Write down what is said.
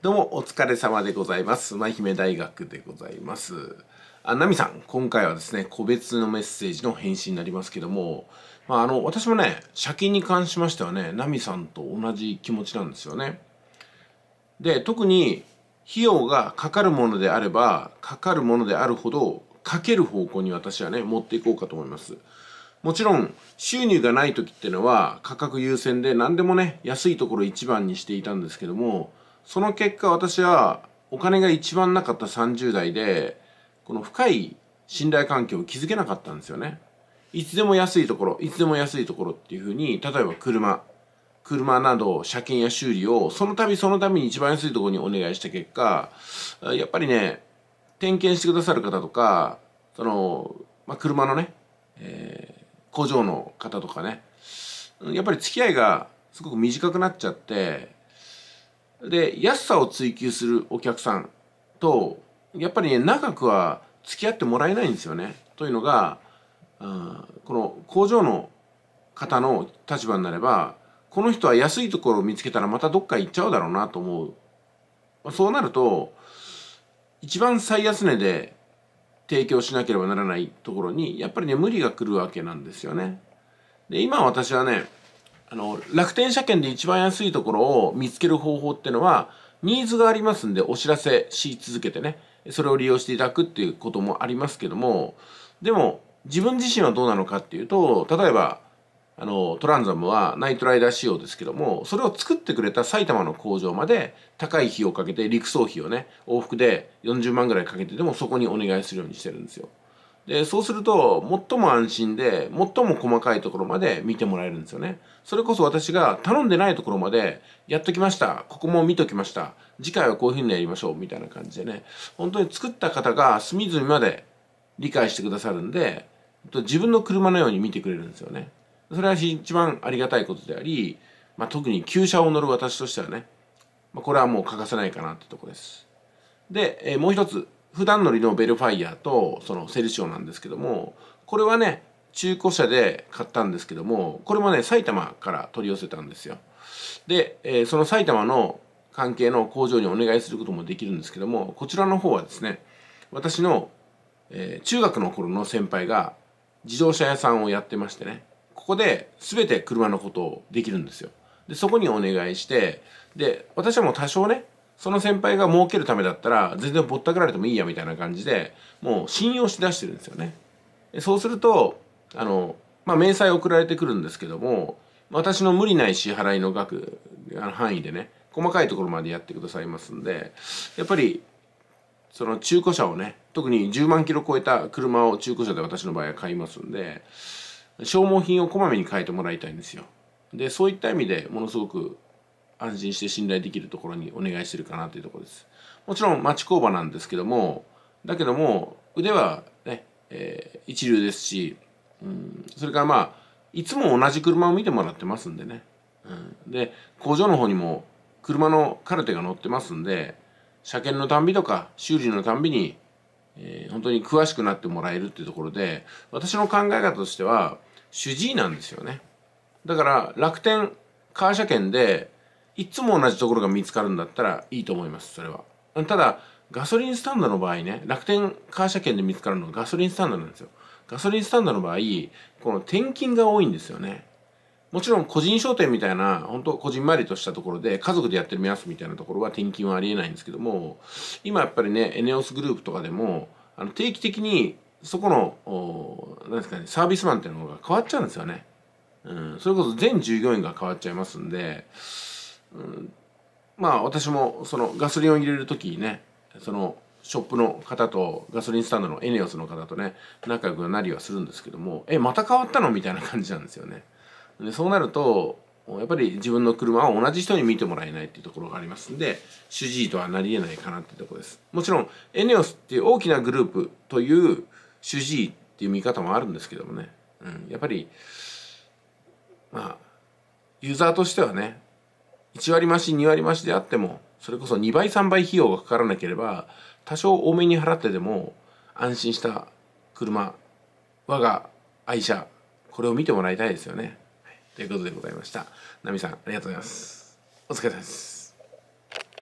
どうもお疲れ様でございます。舞姫大学でございます。あ、ナミさん、今回はですね、個別のメッセージの返信になりますけども、まあ、あの、私もね、借金に関しましてはね、ナミさんと同じ気持ちなんですよね。で、特に、費用がかかるものであれば、かかるものであるほど、かける方向に私はね、持っていこうかと思います。もちろん、収入がない時っていうのは、価格優先で何でもね、安いところ一番にしていたんですけども、その結果私はお金が一番なかった30代でこの深い信頼関係を築けなかったんですよね。いつでも安いところいつでも安いところっていうふうに例えば車車など車検や修理をその度その度に一番安いところにお願いした結果やっぱりね点検してくださる方とかその、まあ、車のね、えー、工場の方とかねやっぱり付き合いがすごく短くなっちゃってで安さを追求するお客さんとやっぱりね長くは付き合ってもらえないんですよね。というのが、うん、この工場の方の立場になればこの人は安いところを見つけたらまたどっか行っちゃうだろうなと思う。そうなると一番最安値で提供しなければならないところにやっぱりね無理が来るわけなんですよね。で今私はねあの、楽天車検で一番安いところを見つける方法っていうのは、ニーズがありますんでお知らせし続けてね、それを利用していただくっていうこともありますけども、でも、自分自身はどうなのかっていうと、例えば、あの、トランザムはナイトライダー仕様ですけども、それを作ってくれた埼玉の工場まで高い費用をかけて、陸送費をね、往復で40万ぐらいかけてでもそこにお願いするようにしてるんですよ。でそうすると最も安心で最も細かいところまで見てもらえるんですよねそれこそ私が頼んでないところまでやっときましたここも見ときました次回はこういうふうにやりましょうみたいな感じでね本当に作った方が隅々まで理解してくださるんで自分の車のように見てくれるんですよねそれは一番ありがたいことであり、まあ、特に旧車を乗る私としてはね、まあ、これはもう欠かせないかなってとこですで、えー、もう一つ普段乗りのベルファイアとそのセルシオなんですけどもこれはね中古車で買ったんですけどもこれもね埼玉から取り寄せたんですよで、えー、その埼玉の関係の工場にお願いすることもできるんですけどもこちらの方はですね私の、えー、中学の頃の先輩が自動車屋さんをやってましてねここで全て車のことをできるんですよでそこにお願いしてで私はもう多少ねその先輩が儲けるためだったら全然ぼったくられてもいいやみたいな感じでもう信用しだしてるんですよねそうするとあのまあ明細送られてくるんですけども私の無理ない支払いの額あの範囲でね細かいところまでやってくださいますんでやっぱりその中古車をね特に10万キロ超えた車を中古車で私の場合は買いますんで消耗品をこまめに変えてもらいたいんですよでそういった意味でものすごく安心して信頼できるところにお願いしてるかなというところです。もちろん町工場なんですけども、だけども腕はね、えー、一流ですし、うん、それからまあ、いつも同じ車を見てもらってますんでね。うん、で、工場の方にも車のカルテが載ってますんで、車検のたんびとか修理のたんびに、えー、本当に詳しくなってもらえるっていうところで、私の考え方としては、主治医なんですよね。だから楽天、カー車券でいつも同じところが見つかるんだったらいいと思いますそれはただガソリンスタンドの場合ね楽天カー車券で見つかるのはガソリンスタンドなんですよガソリンスタンドの場合この転勤が多いんですよねもちろん個人商店みたいな、本当こじんまりとしたところで、家族でやってる目安みたいなところは転勤はありえないんですけども、今やっぱりね、エネオスグループとかでも、あの定期的に、そこの、何ですかね、サービスマンっていうのが変わっちゃうんですよね。うん、それこそ全従業員が変わっちゃいますんで、うん、まあ私もそのガソリンを入れる時にねそのショップの方とガソリンスタンドのエネオスの方とね仲良くなりはするんですけどもえまた変わったのみたいな感じなんですよね。でそうなるとやっぱり自分の車を同じ人に見てもらえないっていうところがありますんで主治医とはなりえないかなっていうところですもちろんエネオスっていう大きなグループという主治医っていう見方もあるんですけどもね、うん、やっぱりまあユーザーとしてはね1割増し2割増しであってもそれこそ2倍3倍費用がかからなければ多少多めに払ってでも安心した車我が愛車これを見てもらいたいですよね。ということでございました。ナミさんありがとうございます。お疲れ様です。